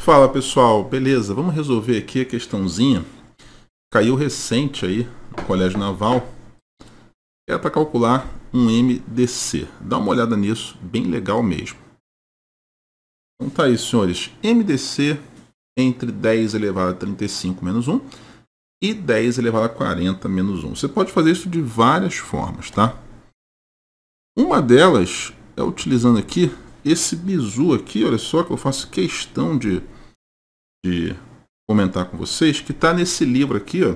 Fala pessoal, beleza? Vamos resolver aqui a questãozinha. Caiu recente aí no Colégio Naval. É para calcular um MDC. Dá uma olhada nisso, bem legal mesmo. Então tá aí, senhores. MDC entre 10 elevado a 35 menos 1 e 10 elevado a 40 menos 1. Você pode fazer isso de várias formas, tá? Uma delas é utilizando aqui esse bizu aqui, olha só, que eu faço questão de, de comentar com vocês, que está nesse livro aqui, ó,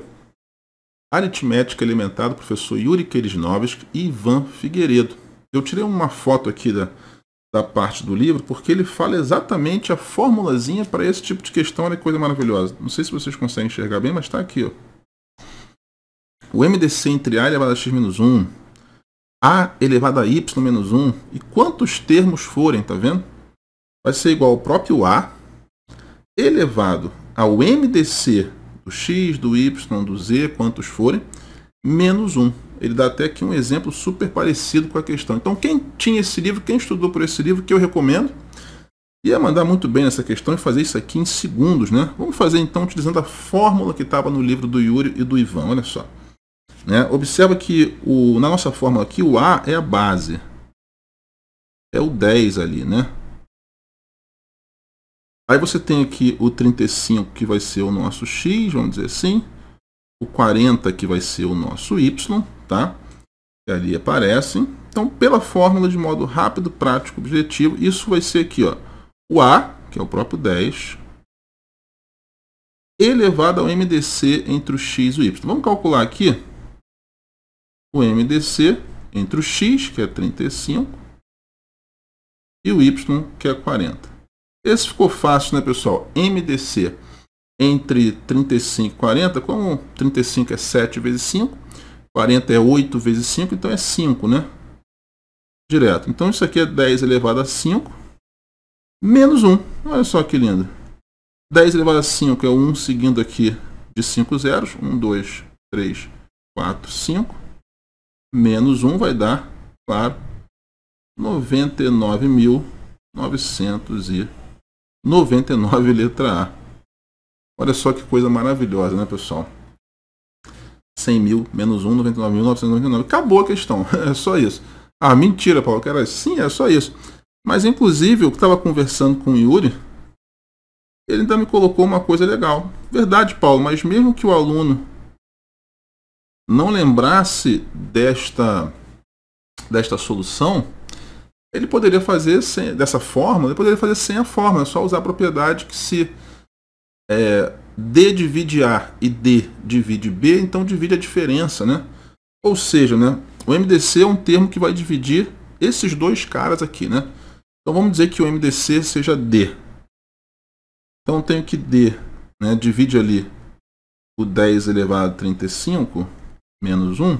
Aritmética Elementar, do professor Yuri Kerisnovsky e Ivan Figueiredo. Eu tirei uma foto aqui da, da parte do livro, porque ele fala exatamente a formulazinha para esse tipo de questão, olha que coisa maravilhosa. Não sei se vocês conseguem enxergar bem, mas está aqui. Ó. O MDC entre A elevado a x menos 1 a elevado a y menos 1, e quantos termos forem, tá vendo? Vai ser igual ao próprio a elevado ao mdc do x, do y, do z, quantos forem, menos 1. Ele dá até aqui um exemplo super parecido com a questão. Então, quem tinha esse livro, quem estudou por esse livro, que eu recomendo, ia é mandar muito bem nessa questão e fazer isso aqui em segundos, né? Vamos fazer então utilizando a fórmula que estava no livro do Yuri e do Ivan, olha só. Né? Observa que o, na nossa fórmula aqui, o A é a base. É o 10 ali, né? Aí você tem aqui o 35, que vai ser o nosso X, vamos dizer assim. O 40, que vai ser o nosso Y, tá? Que ali aparecem. Então, pela fórmula de modo rápido, prático, objetivo, isso vai ser aqui, ó. O A, que é o próprio 10, elevado ao MDC entre o X e o Y. Vamos calcular aqui o MDC entre o x, que é 35, e o y, que é 40. Esse ficou fácil, né, pessoal? MDC entre 35 e 40, como 35 é 7 vezes 5, 40 é 8 vezes 5, então é 5, né? Direto. Então isso aqui é 10 elevado a 5, menos 1. Olha só que lindo. 10 elevado a 5 é o 1 seguindo aqui de 5 zeros. 1, 2, 3, 4, 5 menos 1 vai dar, claro, 99.999 letra A. Olha só que coisa maravilhosa, né, pessoal? 100 mil menos 1, 99.999. Acabou a questão. É só isso. Ah, mentira, Paulo. Era sim, é só isso. Mas, inclusive, eu estava conversando com o Yuri. Ele ainda me colocou uma coisa legal. Verdade, Paulo, mas mesmo que o aluno não lembrasse desta, desta solução, ele poderia fazer sem, dessa forma, ele poderia fazer sem a fórmula, é só usar a propriedade que se é, D divide A e D divide B, então divide a diferença, né? Ou seja, né, o MDC é um termo que vai dividir esses dois caras aqui, né? Então vamos dizer que o MDC seja D. Então eu tenho que D né, divide ali o 10 elevado a 35 menos 1,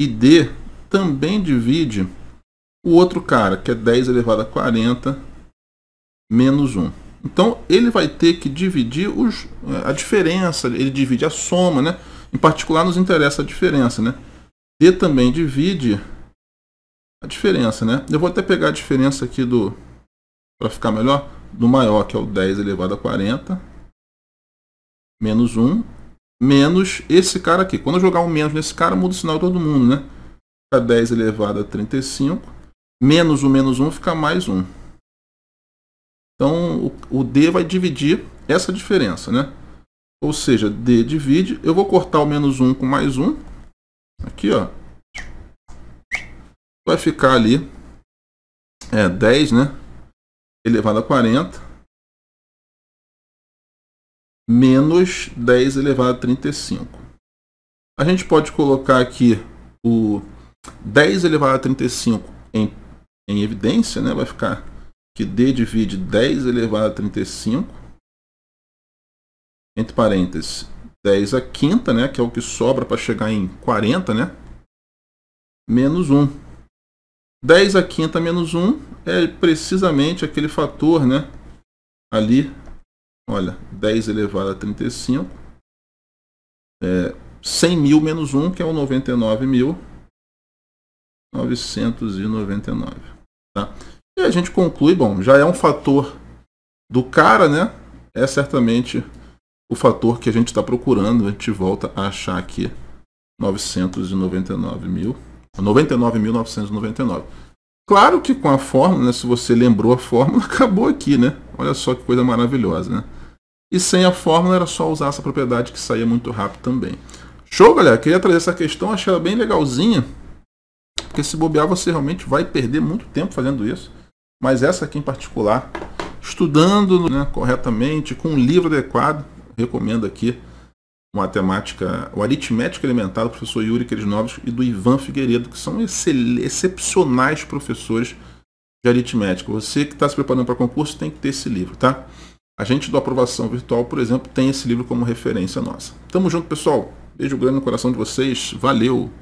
e D também divide o outro cara, que é 10 elevado a 40 menos 1. Então, ele vai ter que dividir os, a diferença, ele divide a soma, né? Em particular, nos interessa a diferença, né? D também divide a diferença, né? Eu vou até pegar a diferença aqui do... para ficar melhor, do maior, que é o 10 elevado a 40, menos 1, menos esse cara aqui. Quando eu jogar um menos nesse cara, muda o sinal de todo mundo, né? Fica 10 elevado a 35. Menos o menos 1 fica mais 1. Então, o, D vai dividir essa diferença, né? Ou seja, D divide. Eu vou cortar o menos 1 com mais 1. Aqui, ó. Vai ficar ali é, 10, né? Elevado a 40 menos 10 elevado a 35. A gente pode colocar aqui o 10 elevado a 35 em, em evidência, né? vai ficar que D divide 10 elevado a 35, entre parênteses, 10 a quinta, né? que é o que sobra para chegar em 40, né? menos 1. 10 a quinta menos 1 é precisamente aquele fator né, ali Olha, 10 elevado a 35. É, 100 mil menos 1, que é o 99.999. Tá? E a gente conclui, bom, já é um fator do cara, né? É certamente o fator que a gente está procurando. A gente volta a achar aqui mil. 99.999. Claro que com a fórmula, né, se você lembrou a fórmula, acabou aqui, né? Olha só que coisa maravilhosa, né? E sem a fórmula era só usar essa propriedade que saía muito rápido também. Show, galera? Queria trazer essa questão, achei ela bem legalzinha. Porque se bobear, você realmente vai perder muito tempo fazendo isso. Mas essa aqui em particular, estudando né, corretamente, com um livro adequado, recomendo aqui matemática, o aritmética elementar do professor Yuri novos e do Ivan Figueiredo, que são excepcionais professores de aritmética. Você que está se preparando para concurso tem que ter esse livro, tá? A gente do Aprovação Virtual, por exemplo, tem esse livro como referência nossa. Tamo junto, pessoal. Beijo grande no coração de vocês. Valeu!